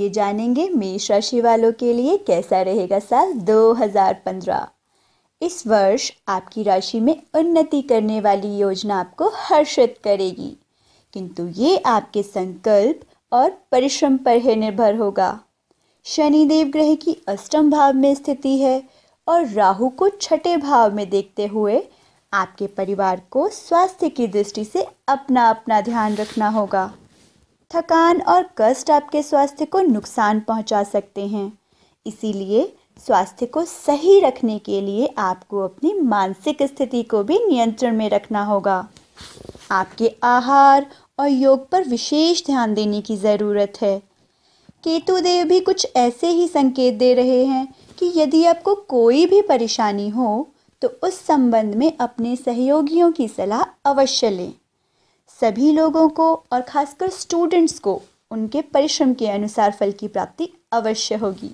ये जानेंगे मेष राशि वालों के लिए कैसा रहेगा साल 2015 इस वर्ष आपकी राशि में उन्नति करने वाली योजना आपको हर्षित करेगी किंतु ये आपके संकल्प और परिश्रम पर ही निर्भर होगा शनिदेव ग्रह की अष्टम भाव में स्थिति है और राहु को छठे भाव में देखते हुए आपके परिवार को स्वास्थ्य की दृष्टि से अपना अपना ध्यान रखना होगा थकान और कष्ट आपके स्वास्थ्य को नुकसान पहुंचा सकते हैं इसीलिए स्वास्थ्य को सही रखने के लिए आपको अपनी मानसिक स्थिति को भी नियंत्रण में रखना होगा आपके आहार और योग पर विशेष ध्यान देने की ज़रूरत है केतुदेव भी कुछ ऐसे ही संकेत दे रहे हैं कि यदि आपको कोई भी परेशानी हो तो उस संबंध में अपने सहयोगियों की सलाह अवश्य लें सभी लोगों को और खासकर स्टूडेंट्स को उनके परिश्रम के अनुसार फल की प्राप्ति अवश्य होगी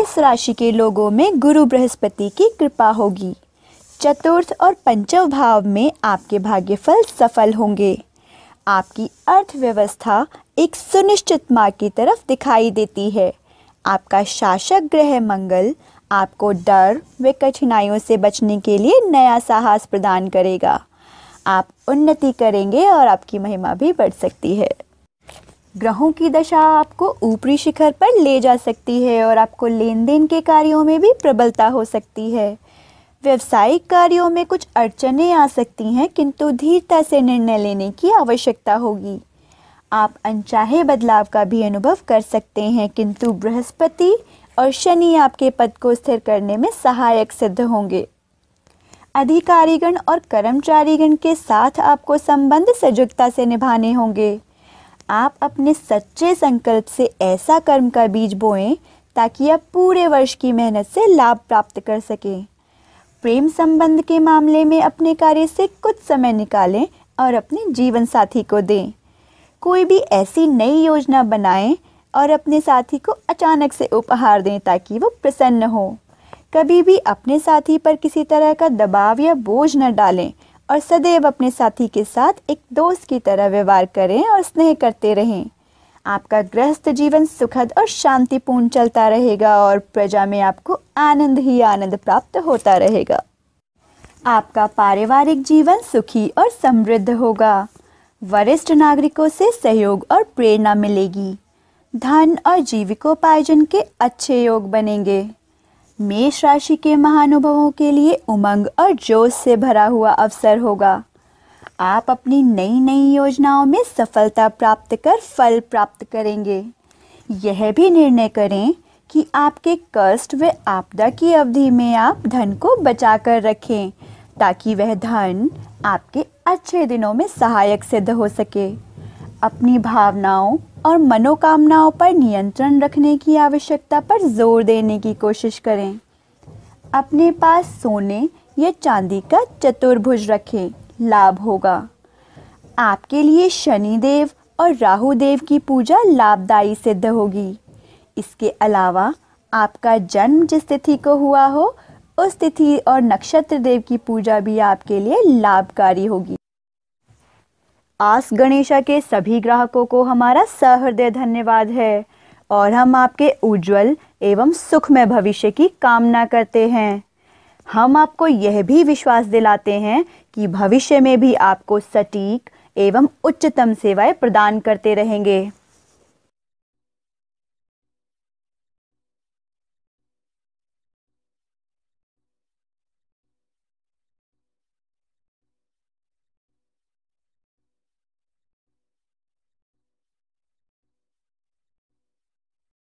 इस राशि के लोगों में गुरु बृहस्पति की कृपा होगी चतुर्थ और पंचम भाव में आपके भाग्यफल सफल होंगे आपकी अर्थव्यवस्था एक सुनिश्चित मार्ग की तरफ दिखाई देती है आपका शासक ग्रह मंगल आपको डर व कठिनाइयों से बचने के लिए नया साहस प्रदान करेगा आप उन्नति करेंगे और आपकी महिमा भी बढ़ सकती है ग्रहों की दशा आपको ऊपरी शिखर पर ले जा सकती है और आपको लेन देन के कार्यों में भी प्रबलता हो सकती है व्यवसायिक कार्यों में कुछ अड़चने आ सकती हैं किंतु धीरता से निर्णय लेने की आवश्यकता होगी आप अनचाहे बदलाव का भी अनुभव कर सकते हैं किंतु बृहस्पति और शनि आपके पद को स्थिर करने में सहायक सिद्ध होंगे अधिकारीगण और कर्मचारीगण के साथ आपको संबंध सजगता से निभाने होंगे आप अपने सच्चे संकल्प से ऐसा कर्म का बीज बोएं ताकि आप पूरे वर्ष की मेहनत से लाभ प्राप्त कर सकें प्रेम संबंध के मामले में अपने कार्य से कुछ समय निकालें और अपने जीवन साथी को दें कोई भी ऐसी नई योजना बनाएं और अपने साथी को अचानक से उपहार दें ताकि वो प्रसन्न हो कभी भी अपने साथी पर किसी तरह का दबाव या बोझ न डालें और सदैव अपने साथी के साथ एक दोस्त की तरह व्यवहार करें और स्नेह करते रहें आपका गृहस्थ जीवन सुखद और शांतिपूर्ण चलता रहेगा और प्रजा में आपको आनंद ही आनंद प्राप्त होता रहेगा आपका पारिवारिक जीवन सुखी और समृद्ध होगा वरिष्ठ नागरिकों से सहयोग और प्रेरणा मिलेगी धन और जीविकोपार्जन के अच्छे योग बनेंगे मेष राशि के महानुभवों के लिए उमंग और जोश से भरा हुआ अवसर होगा आप अपनी नई नई योजनाओं में सफलता प्राप्त कर फल प्राप्त करेंगे यह भी निर्णय करें कि आपके कष्ट व आपदा की अवधि में आप धन को बचा कर रखें ताकि वह धन आपके अच्छे दिनों में सहायक सिद्ध हो सके अपनी भावनाओं और मनोकामनाओं पर नियंत्रण रखने की आवश्यकता पर जोर देने की कोशिश करें अपने पास सोने या चांदी का चतुर्भुज रखें लाभ होगा आपके लिए शनि देव और राहु देव की पूजा लाभदायी सिद्ध होगी इसके अलावा आपका जन्म जिस तिथि को हुआ हो उस तिथि और नक्षत्र देव की पूजा भी आपके लिए लाभकारी होगी आस गणेशा के सभी ग्राहकों को हमारा सहृदय धन्यवाद है और हम आपके उज्जवल एवं सुखमय भविष्य की कामना करते हैं हम आपको यह भी विश्वास दिलाते हैं कि भविष्य में भी आपको सटीक एवं उच्चतम सेवाएं प्रदान करते रहेंगे